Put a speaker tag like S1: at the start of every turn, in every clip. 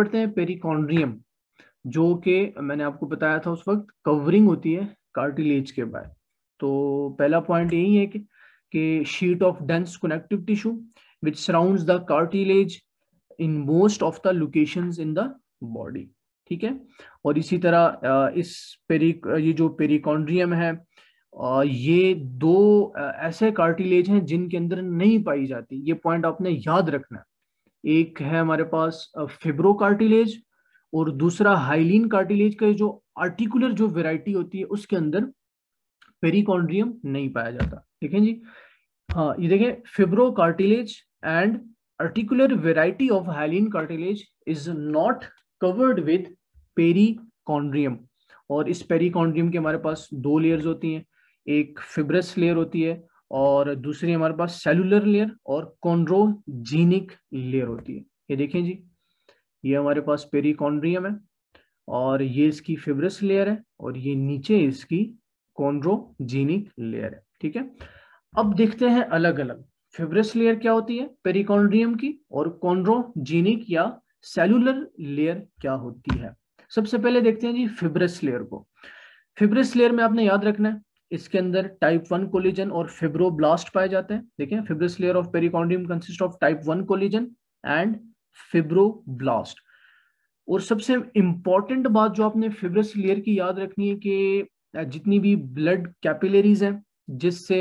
S1: पढ़ते हैं पेरिकॉन्ड्रियम जो के मैंने आपको बताया था उस वक्त कवरिंग होती है कार्टिलेज के बाद तो पहला पॉइंट यही है कि कि sheet of dense connective tissue which surround the cartilage in most of the location in the body ठीक है और इसी तरह इस पेरी ये जो पेरिकॉन्ड्रियम है ये दो ऐसे कार्टिलेज हैं जिनके अंदर नहीं पाई जाती ये पॉइंट आपने याद रखना एक है हमारे पास फिब्रो कार्टिलेज और दूसरा हाइलिन कार्टिलेज का जो आर्टिकुलर जो वेराइटी होती है उसके अंदर पेरिकॉन्ड्रियम नहीं पाया जाता ठीक है जी हाँ ये देखें fibrocartilage and articular variety of hyaline cartilage is not covered with perichondrium और इस पेरिकॉन्ड्रियम के हमारे पास दो लेयर्स होती हैं एक फिब्रस लेयर होती है और दूसरी हमारे पास सेलुलर लेयर और कॉन्ड्रोजीनिक लेयर होती है ये देखें जी ये हमारे पास पेरिकॉन्ड्रियम है और ये इसकी फिब्रस लेयर है और ये नीचे इसकी कॉन्ड्रोजीनिक लेयर है ठीक है अब देखते हैं अलग अलग फेबरस लेयर क्या होती है पेरिकॉन्ड्रियम की और कॉन्ड्रोजीनिक या सेलुलर लेयर क्या होती है सबसे पहले देखते हैं जी फिब्रस लेयर को फिब्रस लेयर में आपने याद रखना है इसके अंदर टाइप वन कोलिजन और फिब्रोब्लास्ट पाए जाते हैं देखिए fibrous layer of perichondrium consist of type one collagen and fibroblast और सबसे इंपॉर्टेंट बात जो आपने फिब्रस लेयर की याद रखनी है कि जितनी भी ब्लड कैपिलरीज हैं जिससे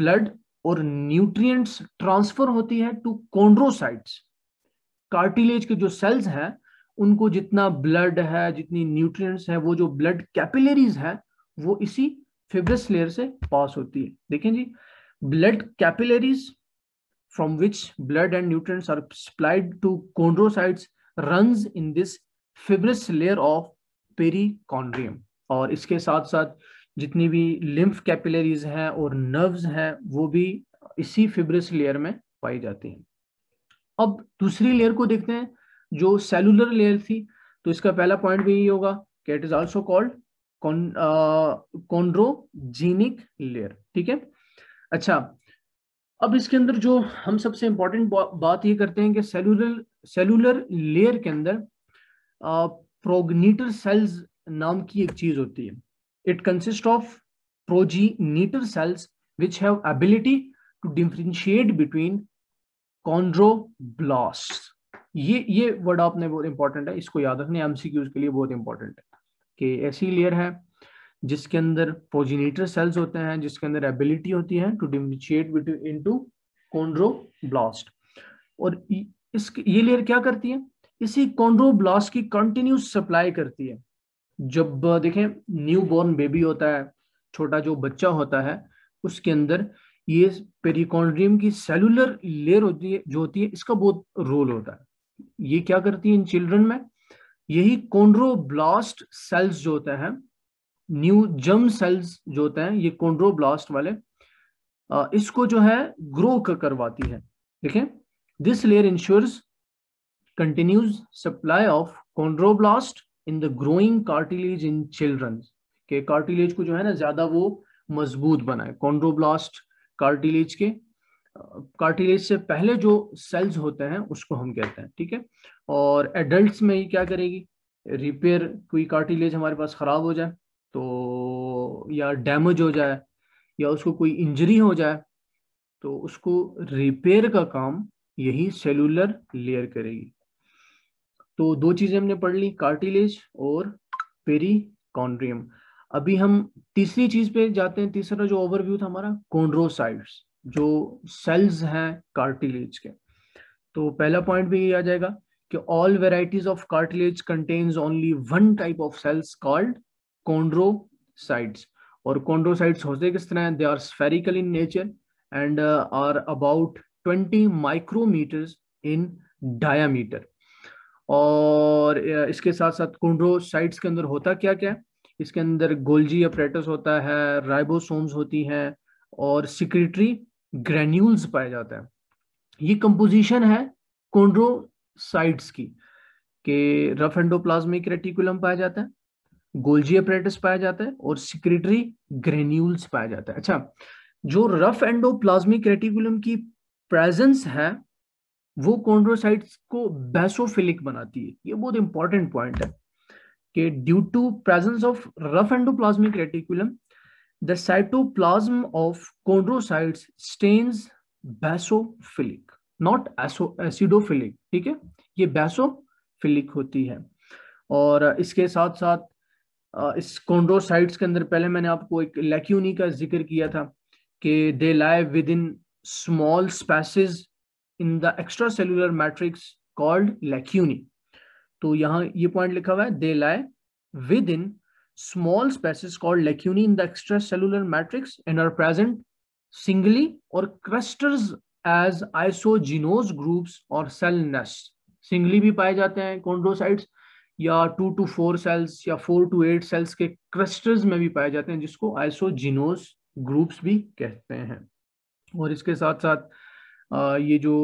S1: ब्लड और न्यूट्रिएंट्स ट्रांसफर होती है टू कॉन्ड्रोसाइट्स कार्टिलेज के जो सेल्स हैं उनको जितना ब्लड है जितनी न्यूट्रिएंट्स हैं वो जो ब्लड कैपिलरीज हैं वो इसी फिब्रस लेयर से पास होती है देखें जी blood capillaries from which blood and nutrients are supplied to chondrocytes runs in this fibrous layer of perichondrium और इसके साथ साथ जितनी भी लिम्फ कैपिलरीज हैं और नर्व्स हैं वो भी इसी फिब्रस लेयर में पाई जाती हैं अब दूसरी लेयर को देखते हैं जो सेलुलर लेयर थी तो इसका पहला पॉइंट भी यही होगा कि it is also called chondrogenic layer ठीक है अच्छा अब इसके अंदर जो हम सबसे इंपॉर्टेंट बा, बात ये करते हैं कि सेलुलर सेलुलर लेयर के अंदर प्रोगनीटर सेल्स नाम की एक चीज होती है it consist of progenitor cells which have ability to differentiate between chondroblast ये ये वर्ड आपने बहुत इंपॉर्टेंट है इसको याद रखना एमसीक्यूज के लिए बहुत इंपॉर्टेंट है कि ऐसी लेयर है जिसके अंदर प्रोजिनेटर सेल्स होते हैं जिसके अंदर एबिलिटी होती है टू डिफ्रेंशिएट इनटू ब्लास्ट और इस ये लेयर क्या करती है इसी ब्लास्ट की कंटिन्यूस सप्लाई करती है जब देखें न्यू बॉर्न बेबी होता है छोटा जो बच्चा होता है उसके अंदर ये पेरिकॉन्ड्रियम की सेलुलर लेयर होती है जो होती है इसका बहुत रोल होता है ये क्या करती है इन चिल्ड्रन में यही कोंड्रोब्लास्ट सेल्स जो होते हैं न्यू जम सेल्स जो होते हैं ये कोंड्रोब्लास्ट वाले इसको जो है ग्रो करवाती है ठीक है this layer ensures continues supply of chondroblast in the growing cartilage in children के कार्टिलेज को जो है ना ज्यादा वो मजबूत बनाए कोंड्रोब्लास्ट कार्टिलेज के कार्टिलेज से पहले जो सेल्स होते हैं उसको हम कहते हैं ठीक है और एडल्ट में ही क्या करेगी रिपेयर कोई कार्टिलेज हमारे पास खराब हो जाए तो या डैमेज हो जाए या उसको कोई इंजरी हो जाए तो उसको रिपेयर का काम यही सेलुलर लेयर करेगी तो दो चीजें हमने पढ़ ली कार्टिलेज और पेरी अभी हम तीसरी चीज पे जाते हैं तीसरा जो ओवरव्यू था हमारा कॉन्ड्रोसाइट्स जो सेल्स हैं कार्टिलेज के तो पहला पॉइंट भी ये आ जाएगा कि all varieties of cartilage contains only one type of cells called chondrocytes और कोंड्रोसाइट्स होते किस तरह they are spherical in nature and are about twenty micrometers in diameter और uh, इसके साथ साथ कोंड्रोसाइट्स के अंदर होता क्या क्या इसके अंदर गोल्जी अपरेटस होता है राइबोसोम्स होती हैं और सिक्रेटरी ग्रेन्यूल्स पाए जाते हैं ये कंपोजिशन है कोंड्रोसाइट्स की के रफ एंडोप्लाज्मिक रेटिकुलम पाया जाता है गोल्जी अपरेटस पाया जाता है और सिक्रेटरी ग्रेन्यूल्स पाया जाता है अच्छा जो रफ एंडोप्लाज्मिक रेटिकुलम की प्रेजेंस है वो कोंड्रोसाइट्स को बेसोफिलिक बनाती है ये बहुत इंपॉर्टेंट पॉइंट है कि due to presence of rough endoplasmic reticulum The cytoplasm of chondrocytes stains basophilic, not acidophilic, ठीक है ये basophilic होती है और इसके साथ साथ इस कोंड्रोसाइट्स के अंदर पहले मैंने आपको एक लैक्यूनी का जिक्र किया था कि they lie within small spaces in the extracellular matrix called lacunae तो यहाँ ये पॉइंट लिखा हुआ है they lie within small spaces called lacunae in the extracellular matrix and are present singly or clusters as isogenous groups or cell nests. singly bhi paaye जाते hain chondrocytes ya 2 to 4 cells ya 4 to 8 cells ke clusters mein bhi paaye जाते hain jisko isogenous groups bhi kehte hain aur iske sath sath ye jo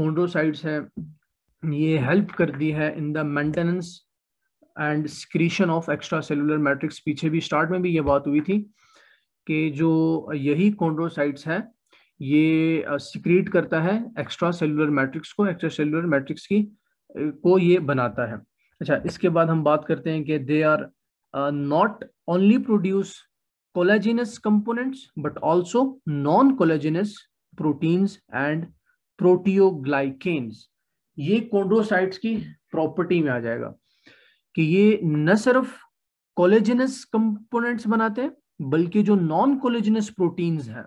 S1: chondrocytes hain ये help करती है in the maintenance and secretion of extracellular matrix पीछे भी start में भी ये बात हुई थी कि जो यही कॉन्ड्रोसाइट्स है ये सिक्रीट करता है एक्स्ट्रा सेलुलर मैट्रिक्स को एक्स्ट्रा सेलुलर मैट्रिक्स की को ये बनाता है अच्छा इसके बाद हम बात करते हैं कि they are not only produce collagenous components but also non collagenous proteins and proteoglycans ये कॉन्ड्रोसाइट्स की प्रॉपर्टी में आ जाएगा कि ये न सिर्फ कोलेजिनस कंपोनेंट्स बनाते हैं बल्कि जो नॉन कोलेजिनस प्रोटीन्स हैं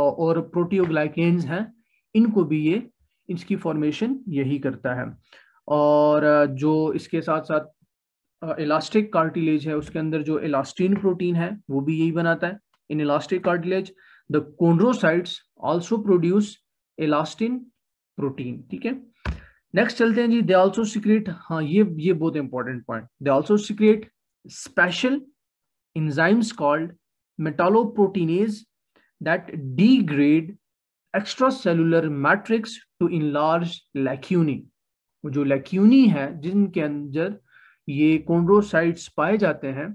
S1: और प्रोटियोग्लाइकेन्स हैं इनको भी ये इसकी फॉर्मेशन यही करता है और जो इसके साथ साथ इलास्टिक कार्टिलेज है उसके अंदर जो इलास्टीन प्रोटीन है वो भी यही बनाता है in elastic cartilage the chondrocytes also produce elastin protein ठीक है नेक्स्ट चलते हैं जी दे ऑल्सो सिक्रेट हाँ ये ये बहुत important point they also secrete special enzymes called metalloproteinase extracellular matrix to in large lacunae जो लैक्यूनी है जिनके अंदर ये कोंड्रोसाइट्स पाए जाते हैं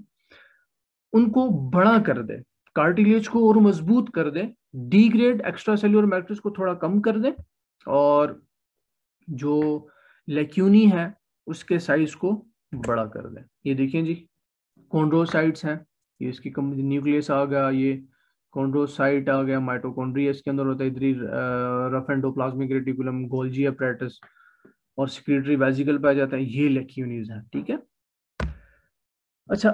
S1: उनको बड़ा कर दे कार्टिलेज को और मजबूत कर दे डीग्रेड एक्स्ट्रा सेलुलर मैट्रिक्स को थोड़ा कम कर दे और जो लेक्यूनी है उसके साइज को बड़ा कर दें ये देखिए जी कॉन्ड्रोसाइट्स हैं ये इसकी कंपनी न्यूक्लियस आ गया ये कॉन्ड्रोसाइट आ गया माइटोकॉन्ड्रिया इसके अंदर होता है इधर rough endoplasmic reticulum Golgi apparatus और सिक्रेटरी वेजिकल पाया जाता है ये लेक्यूनीज हैं ठीक है अच्छा